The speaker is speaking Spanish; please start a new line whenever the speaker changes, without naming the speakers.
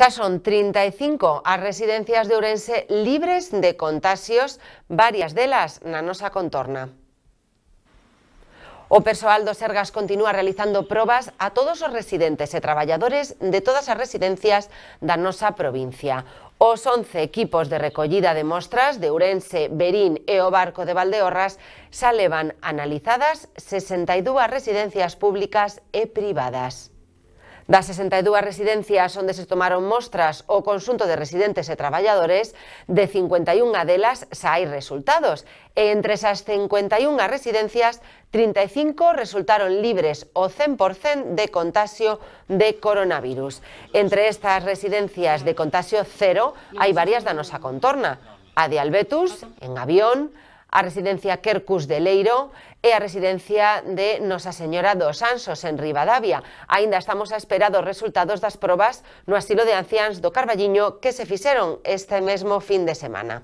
Ya son 35 as residencias de Urense libres de contagios, varias de las nanosa contorna. O Aldo Sergas continúa realizando pruebas a todos los residentes y trabajadores de todas las residencias danosa nosa provincia. Os 11 equipos de recogida de muestras de Urense, Berín e o Barco de Valdeorras xa analizadas 62 residencias públicas e privadas las 62 e residencias donde se tomaron muestras o consunto de residentes y e trabajadores, de 51 ellas se hay resultados. E entre esas 51 residencias, 35 resultaron libres o 100% de contagio de coronavirus. Entre estas residencias de contagio cero, hay varias danos a contorna. A de Albetus, en Avión, a residencia Quercus de Leiro e a residencia de Nosa Señora dos Ansos en Rivadavia. Aínda estamos a esperar os resultados das probas no asilo de ancians do Carballiño que se fixeron este mesmo fin de semana.